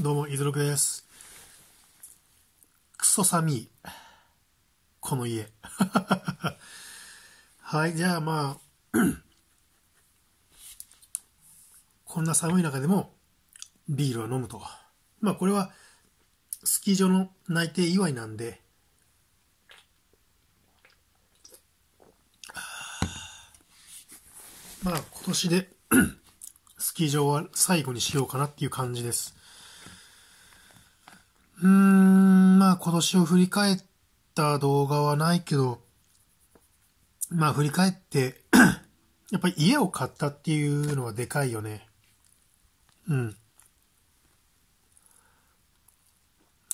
どうも、伊豆六です。クソ寒い。この家。はい、じゃあまあ、こんな寒い中でもビールを飲むと。まあこれはスキー場の内定祝いなんで、まあ今年で スキー場は最後にしようかなっていう感じです。今年を振り返った動画はないけど、まあ振り返って やっぱり家を買ったっていうのはでかいよね。うん。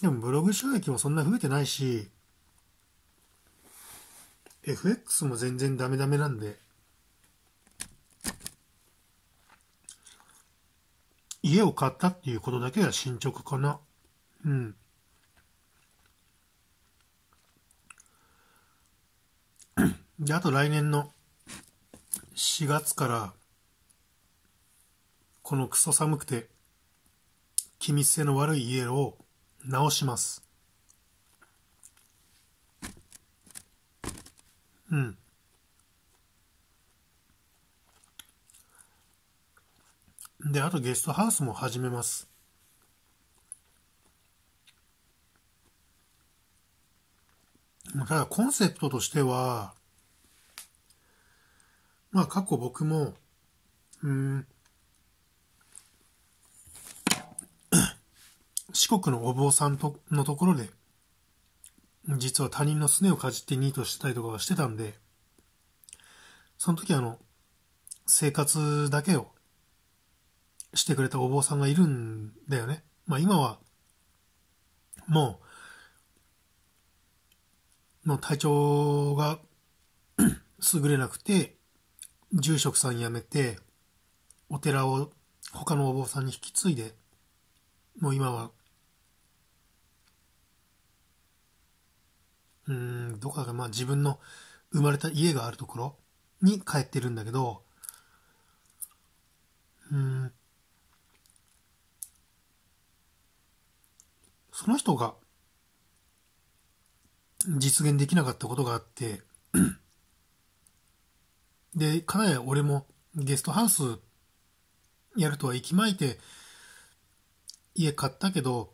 でもブログ収益もそんな増えてないし、FX も全然ダメダメなんで、家を買ったっていうことだけが進捗かな。うん。で、あと来年の4月から、このクソ寒くて、気密性の悪い家を直します。うん。で、あとゲストハウスも始めます。ただコンセプトとしては、まあ過去僕も、うん、四国のお坊さんとのところで、実は他人のすねをかじってニートしてたりとかはしてたんで、その時あの、生活だけをしてくれたお坊さんがいるんだよね。まあ今は、もう、もう体調が 優れなくて、住職さん辞めて、お寺を他のお坊さんに引き継いで、もう今は、うん、どこかか、まあ自分の生まれた家があるところに帰ってるんだけど、うん、その人が実現できなかったことがあってで、かなり俺もゲストハウスやるとは息巻いて家買ったけど、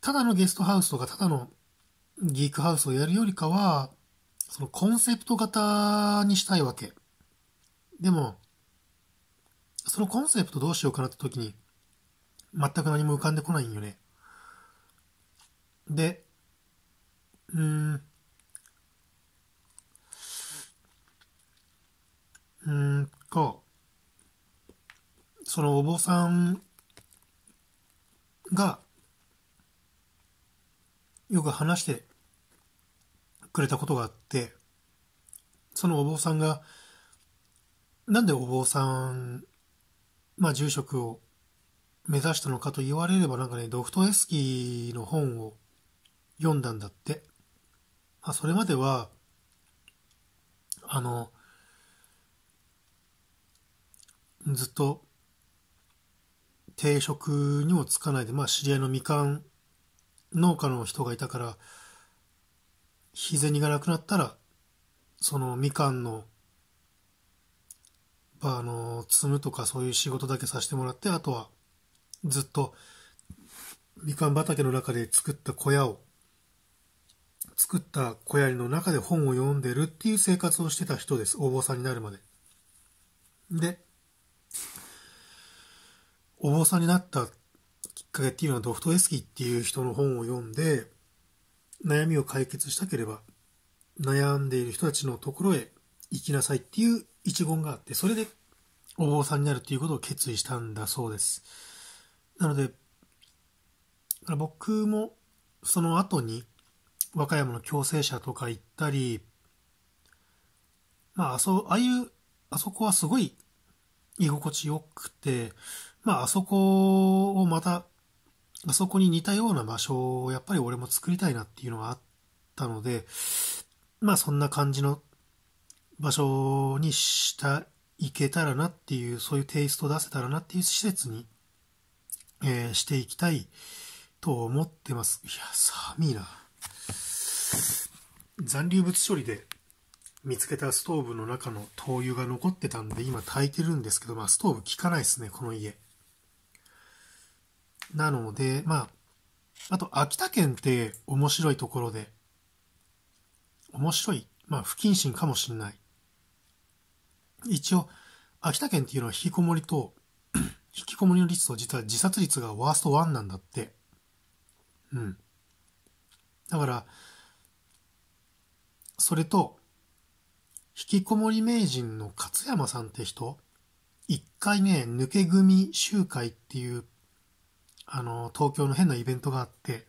ただのゲストハウスとかただのギークハウスをやるよりかは、そのコンセプト型にしたいわけ。でも、そのコンセプトどうしようかなって時に、全く何も浮かんでこないんよね。で、うーん、うんと、そのお坊さんが、よく話してくれたことがあって、そのお坊さんが、なんでお坊さん、まあ住職を目指したのかと言われればなんかね、ドフトエスキーの本を読んだんだって。まあそれまでは、あの、ずっと定職にもつかないで、まあ、知り合いのみかん農家の人がいたから日銭がなくなったらそのみかんのあの積むとかそういう仕事だけさせてもらってあとはずっとみかん畑の中で作った小屋を作った小屋の中で本を読んでるっていう生活をしてた人ですお坊さんになるまで。でお坊さんになったきっかけっていうのはドフトエスキーっていう人の本を読んで悩みを解決したければ悩んでいる人たちのところへ行きなさいっていう一言があってそれでお坊さんになるっていうことを決意したんだそうですなので僕もその後に和歌山の共生者とか行ったりまああそうああいうあそこはすごい居心地よくてまあ、あそこをまた、あそこに似たような場所をやっぱり俺も作りたいなっていうのがあったので、まあそんな感じの場所にしたいけたらなっていう、そういうテイスト出せたらなっていう施設に、えー、していきたいと思ってます。いや、寒いな。残留物処理で見つけたストーブの中の灯油が残ってたんで、今炊いてるんですけど、まあストーブ効かないですね、この家。なので、まあ、あと秋田県って面白いところで、面白い、まあ不謹慎かもしんない。一応、秋田県っていうのは引きこもりと、引きこもりの率と実は自殺率がワースト1なんだって。うん。だから、それと、引きこもり名人の勝山さんって人、一回ね、抜け組集会っていうあの、東京の変なイベントがあって、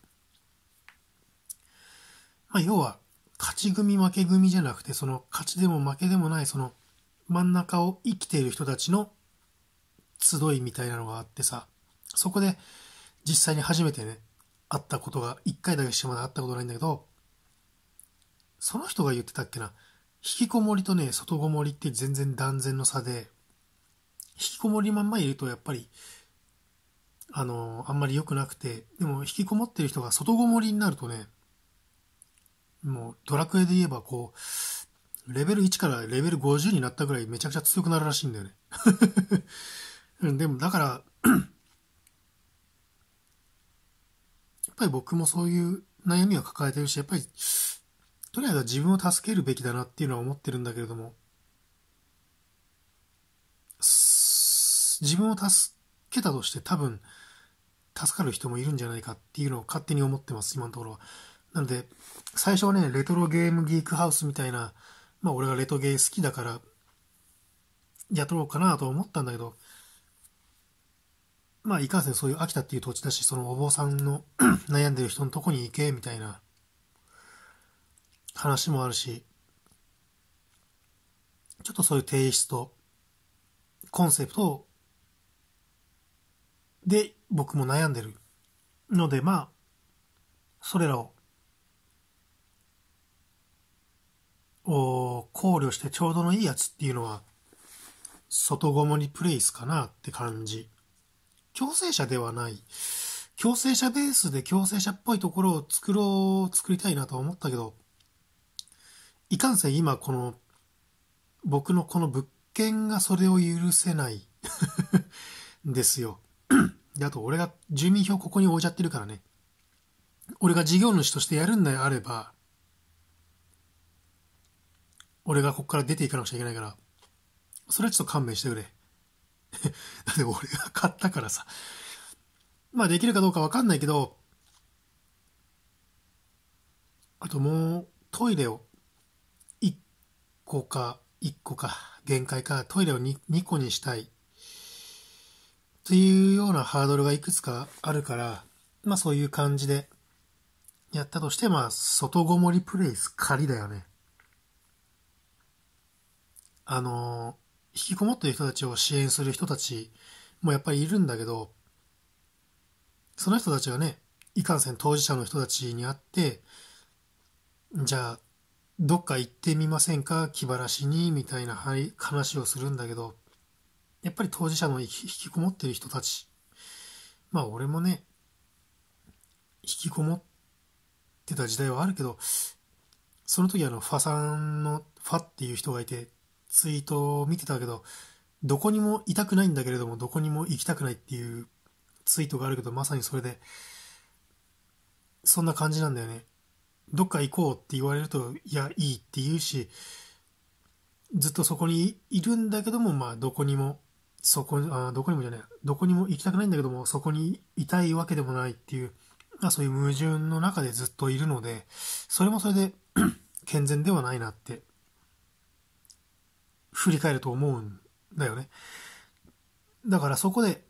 まあ、要は、勝ち組負け組じゃなくて、その勝ちでも負けでもない、その真ん中を生きている人たちの集いみたいなのがあってさ、そこで実際に初めてね、会ったことが、一回だけしてまだ会ったことないんだけど、その人が言ってたっけな、引きこもりとね、外こもりって全然断然の差で、引きこもりまんまいるとやっぱりあの、あんまり良くなくて、でも引きこもってる人が外ごもりになるとね、もうドラクエで言えばこう、レベル1からレベル50になったぐらいめちゃくちゃ強くなるらしいんだよね。でもだからやっぱり僕もそういう悩みは抱えてるし、やっぱり、とりあえず自分を助けるべきだなっていうのは思ってるんだけれども、自分を助けたとして多分、助かる人もいるんじゃないかっていうのを勝手に思ってます、今のところは。なので、最初はね、レトロゲームギークハウスみたいな、まあ俺がレトゲー好きだから、やろうかなと思ったんだけど、まあいかんせんそういう秋田っていう土地だし、そのお坊さんの 悩んでる人のとこに行け、みたいな話もあるし、ちょっとそういう提出とコンセプトをで、僕も悩んでる。ので、まあ、それらを、考慮してちょうどのいいやつっていうのは、外ごもりプレイスかなって感じ。強制者ではない。強制者ベースで強制者っぽいところを作ろう、作りたいなと思ったけど、いかんせん今この、僕のこの物件がそれを許せない ですよ。で、あと俺が住民票ここに置いちゃってるからね。俺が事業主としてやるんであれば、俺がここから出ていかなくちゃいけないから、それはちょっと勘弁してくれ。だって俺が買ったからさ。まあできるかどうかわかんないけど、あともうトイレを1個か1個か限界かトイレを 2, 2個にしたいっていうようなハードルがいくつかあるから、まあそういう感じでやったとして、まあ外ごもりプレイすっかりだよね。あの、引きこもってる人たちを支援する人たちもやっぱりいるんだけど、その人たちはね、いかんせん当事者の人たちに会って、じゃあ、どっか行ってみませんか気晴らしに、みたいな話をするんだけど、やっぱり当事者の引きこもってる人たち。まあ俺もね、引きこもってた時代はあるけど、その時あの、ファさんの、ファっていう人がいて、ツイートを見てたけど、どこにもいたくないんだけれども、どこにも行きたくないっていうツイートがあるけど、まさにそれで、そんな感じなんだよね。どっか行こうって言われると、いや、いいって言うし、ずっとそこにいるんだけども、まあ、どこにもそこあどこにもじゃないどこにも行きたくないんだけどもそこにいたいわけでもないっていうそういう矛盾の中でずっといるのでそれもそれで 健全ではないなって振り返ると思うんだよねだからそこで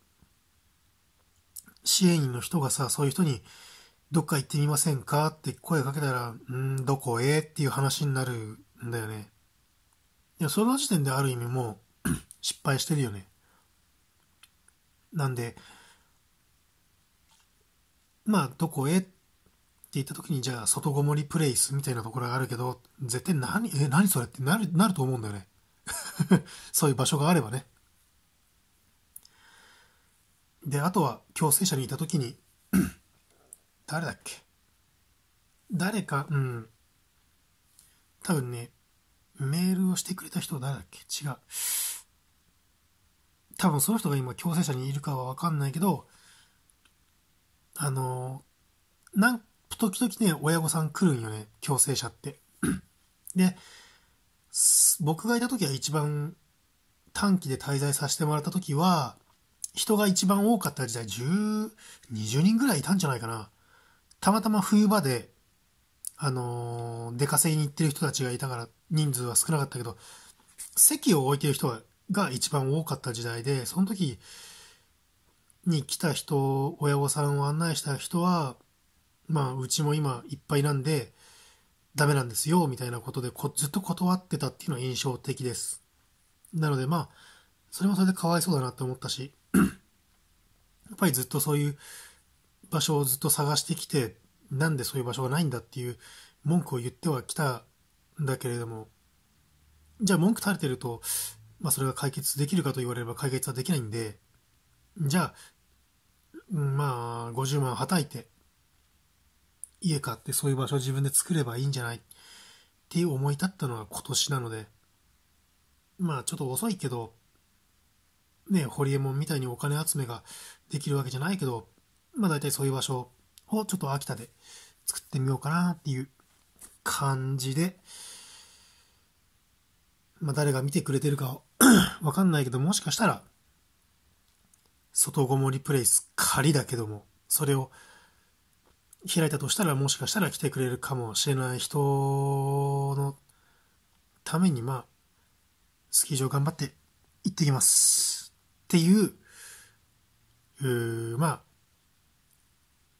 支援員の人がさそういう人にどっか行ってみませんかって声かけたら、うんどこへっていう話になるんだよね。いや、その時点である意味もう 失敗してるよね。なんで、まあ、どこへって言った時に、じゃあ、外ごもりプレイスみたいなところがあるけど、絶対何、え、何それってなる、なると思うんだよね。そういう場所があればね。で、あとは、共生者にいた時に 誰だっけ誰か、うん。多分ね、メールをしてくれた人誰だっけ違う。多分その人が今共生者にいるかは分かんないけどあのなん時々ね親御さん来るんよね共生者って で僕がいた時は一番短期で滞在させてもらった時は人が一番多かった時代1020人ぐらいいたんじゃないかなたまたま冬場であのー、出稼ぎに行ってる人たちがいたから人数は少なかったけど席を置いてる人はが一番多かった時代で、その時に来た人、親御さんを案内した人は、まあ、うちも今いっぱいなんで、ダメなんですよ、みたいなことでこ、ずっと断ってたっていうのは印象的です。なので、まあ、それもそれでかわいそうだなって思ったし、やっぱりずっとそういう場所をずっと探してきて、なんでそういう場所がないんだっていう文句を言ってはきたんだけれども、じゃあ文句垂れてると、まあ、それが解決できるかと言われれば解決はできないんで、じゃあ、まあ、50万はたいて、家買ってそういう場所を自分で作ればいいんじゃないっていう思い立ったのが今年なので、まあちょっと遅いけど、ね、ホリエモンみたいにお金集めができるわけじゃないけど、まあ大体そういう場所をちょっと秋田で作ってみようかなっていう感じで、まあ、誰が見てくれてるか わかんないけど、もしかしたら、外ごもりプレイス仮だけども、それを開いたとしたら、もしかしたら来てくれるかもしれない人のために、まあ、スキー場頑張って行ってきます。っていう、うまあ、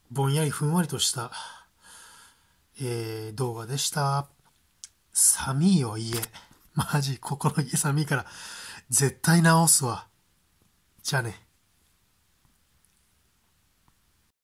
ぼんやりふんわりとした、えー、動画でした。寒いよ、家。マジ、心寒いから、絶対治すわ。じゃあね。